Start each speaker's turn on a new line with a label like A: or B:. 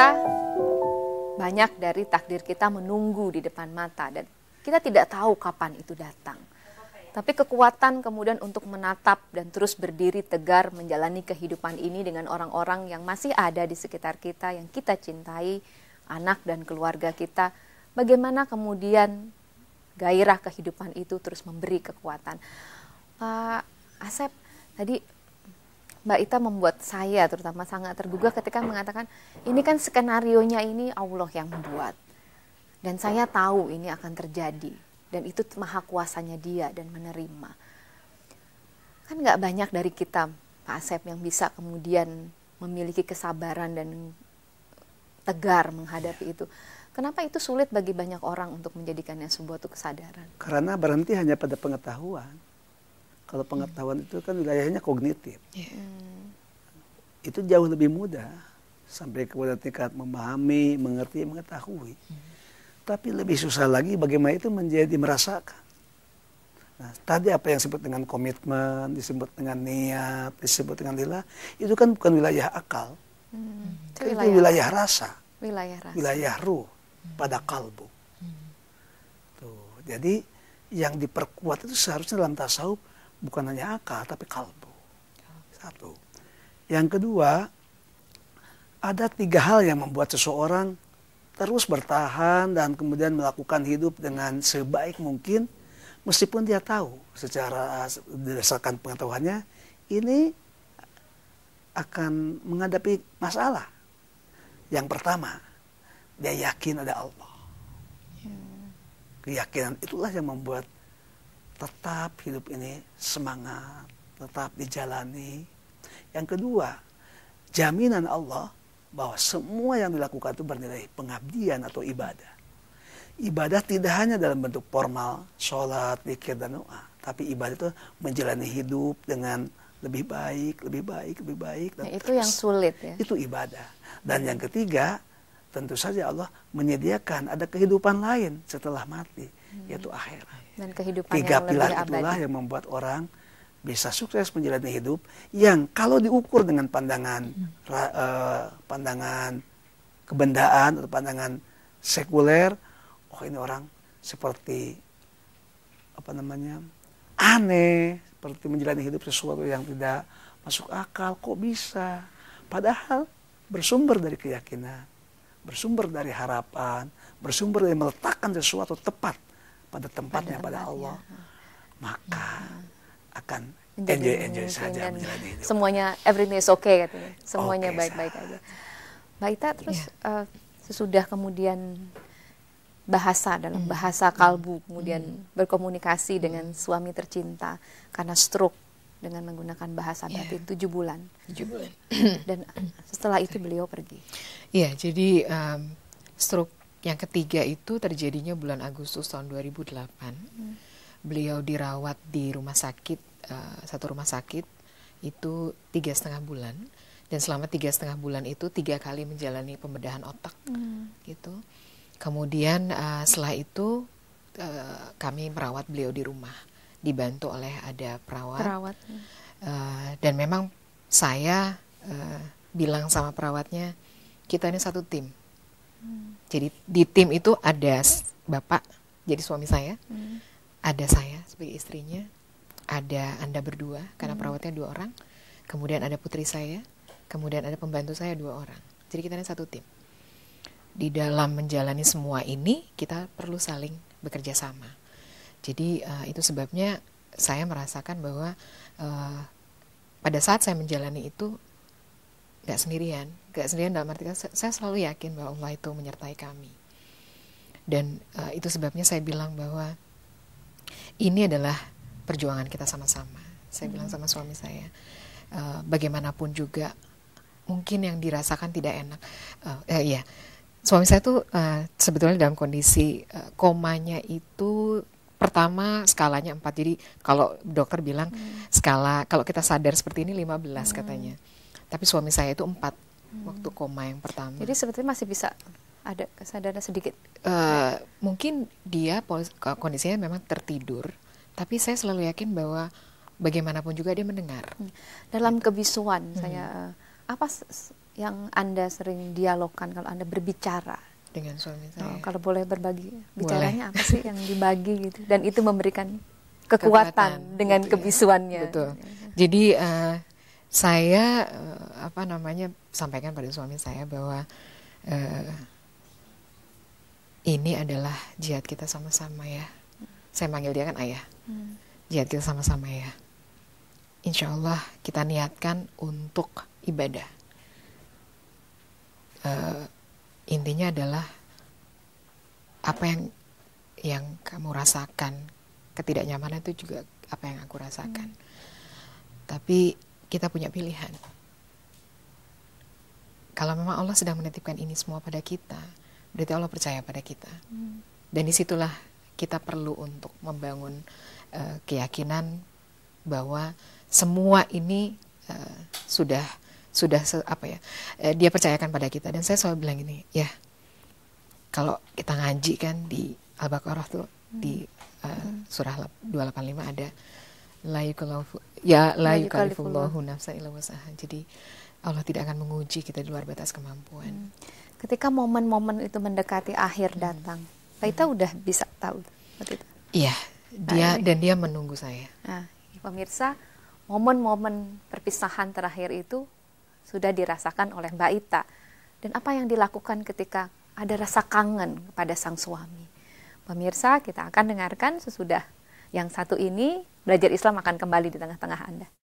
A: rasa banyak dari takdir kita menunggu di depan mata dan kita tidak tahu kapan itu datang. Tapi kekuatan kemudian untuk menatap dan terus berdiri tegar menjalani kehidupan ini dengan orang-orang yang masih ada di sekitar kita, yang kita cintai, anak dan keluarga kita. Bagaimana kemudian gairah kehidupan itu terus memberi kekuatan. Pak Asep, tadi Mbak Ita membuat saya terutama sangat tergugah ketika mengatakan ini kan skenario nya ini Allah yang membuat dan saya tahu ini akan terjadi dan itu maha kuasanya dia dan menerima kan nggak banyak dari kita Pak Asep yang bisa kemudian memiliki kesabaran dan tegar menghadapi itu kenapa itu sulit bagi banyak orang untuk menjadikannya sebuah kesadaran
B: karena berhenti hanya pada pengetahuan kalau pengetahuan itu kan wilayahnya kognitif. Yeah. Itu jauh lebih mudah sampai kepada tingkat memahami, mengerti, mengetahui. Mm. Tapi lebih susah lagi bagaimana itu menjadi merasakan. Nah, tadi apa yang disebut dengan komitmen, disebut dengan niat, disebut dengan lila, itu kan bukan wilayah akal.
A: Mm. Itu, wilayah, wilayah rasa. Wilayah rasa.
B: Wilayah ruh mm. pada kalbu. Mm. Tuh. Jadi yang diperkuat itu seharusnya dalam tasawuf bukan hanya akal tapi kalbu satu yang kedua ada tiga hal yang membuat seseorang terus bertahan dan kemudian melakukan hidup dengan sebaik mungkin meskipun dia tahu secara berdasarkan pengetahuannya ini akan menghadapi masalah yang pertama dia yakin ada Allah ya. keyakinan itulah yang membuat tetap hidup ini semangat, tetap dijalani. Yang kedua, jaminan Allah bahwa semua yang dilakukan itu bernilai pengabdian atau ibadah. Ibadah tidak hanya dalam bentuk formal, sholat, zikir dan doa, tapi ibadah itu menjalani hidup dengan lebih baik, lebih baik, lebih baik. Dan ya, itu terus. yang sulit ya. Itu ibadah. Dan yang ketiga, tentu saja Allah menyediakan ada kehidupan lain setelah mati yaitu akhirat.
C: Dan kehidupan Tiga yang pilar lebih itulah yang
B: membuat orang bisa sukses menjalani hidup yang kalau diukur dengan pandangan hmm. ra, eh, pandangan kebendaan atau pandangan sekuler, oh ini orang seperti apa namanya aneh, seperti menjalani hidup sesuatu yang tidak masuk akal, kok bisa? Padahal bersumber dari keyakinan, bersumber dari harapan, bersumber dari meletakkan sesuatu tepat pada tempatnya pada, pada Allah, iya. maka hmm. akan enjoy enjoy saja menjalani hidup.
A: Semuanya everything is okay katanya. Semuanya baik-baik baik aja. Mbak Ita terus yeah. Iya. uh, sesudah kemudian bahasa dalam hmm. bahasa kalbu hmm. kemudian hmm. berkomunikasi dengan suami tercinta karena stroke dengan menggunakan bahasa yeah. batin tujuh bulan. Tujuh bulan. Dan setelah itu beliau pergi.
C: Iya, yeah, jadi um, stroke yang ketiga itu terjadinya bulan Agustus tahun 2008. Hmm. Beliau dirawat di rumah sakit uh, satu rumah sakit itu tiga setengah bulan dan selama tiga setengah bulan itu tiga kali menjalani pembedahan otak hmm. gitu. Kemudian uh, setelah itu uh, kami merawat beliau di rumah dibantu oleh ada perawat. Perawat. Uh, dan memang saya uh, bilang sama perawatnya kita ini satu tim jadi di tim itu ada bapak, jadi suami saya, hmm. ada saya sebagai istrinya, ada anda berdua karena hmm. perawatnya dua orang, kemudian ada putri saya, kemudian ada pembantu saya dua orang. Jadi kita ada satu tim. Di dalam menjalani semua ini kita perlu saling bekerja sama. Jadi uh, itu sebabnya saya merasakan bahwa uh, pada saat saya menjalani itu nggak sendirian nggak sendirian dalam arti kan saya selalu yakin bahwa Allah itu menyertai kami dan uh, itu sebabnya saya bilang bahwa ini adalah perjuangan kita sama-sama saya hmm. bilang sama suami saya uh, bagaimanapun juga mungkin yang dirasakan tidak enak uh, uh, ya suami saya tuh uh, sebetulnya dalam kondisi uh, komanya itu pertama skalanya 4 jadi kalau dokter bilang hmm. skala kalau kita sadar seperti ini 15 hmm. katanya tapi suami saya itu empat hmm. waktu koma yang pertama. Jadi
A: sebetulnya masih bisa ada kesadaran
C: sedikit. Uh, mungkin dia kondisinya memang tertidur, tapi saya selalu yakin bahwa bagaimanapun juga dia mendengar. Hmm. Dalam gitu. kebisuan hmm. saya
A: eh, apa yang anda sering dialogkan kalau anda berbicara dengan suami oh, saya? Oh, kalau boleh berbagi, bicaranya boleh. apa sih yang dibagi gitu? Dan itu memberikan kekuatan, kekuatan dengan gitu kebisuannya.
C: Betul. Jadi uh, saya eh, apa namanya sampaikan pada suami saya bahwa eh, ini adalah jihad kita sama-sama ya. Saya manggil dia kan ayah. Hmm. Jihad kita sama-sama ya. Insya Allah kita niatkan untuk ibadah. Uh, intinya adalah apa yang yang kamu rasakan ketidaknyamanan itu juga apa yang aku rasakan. Hmm. Tapi kita punya pilihan. Kalau memang Allah sedang menitipkan ini semua pada kita, berarti Allah percaya pada kita. Hmm. Dan disitulah kita perlu untuk membangun uh, keyakinan bahwa semua ini uh, sudah sudah apa ya uh, dia percayakan pada kita. Dan saya selalu bilang gini, ya kalau kita ngaji kan di Al-Baqarah tuh hmm. di uh, surah 285 ada la ya la yukallifullahu nafsa illa wasaha. Jadi Allah tidak akan menguji kita di luar batas kemampuan.
A: Hmm. Ketika momen-momen itu mendekati akhir hmm. datang, kita hmm. udah bisa tahu
C: Iya, dia nah, dan dia menunggu saya.
A: Nah, pemirsa, momen-momen perpisahan terakhir itu sudah dirasakan oleh Mbak Ita. Dan apa yang dilakukan ketika ada rasa kangen kepada sang suami? Pemirsa, kita akan dengarkan sesudah yang satu ini belajar Islam akan kembali di tengah-tengah Anda.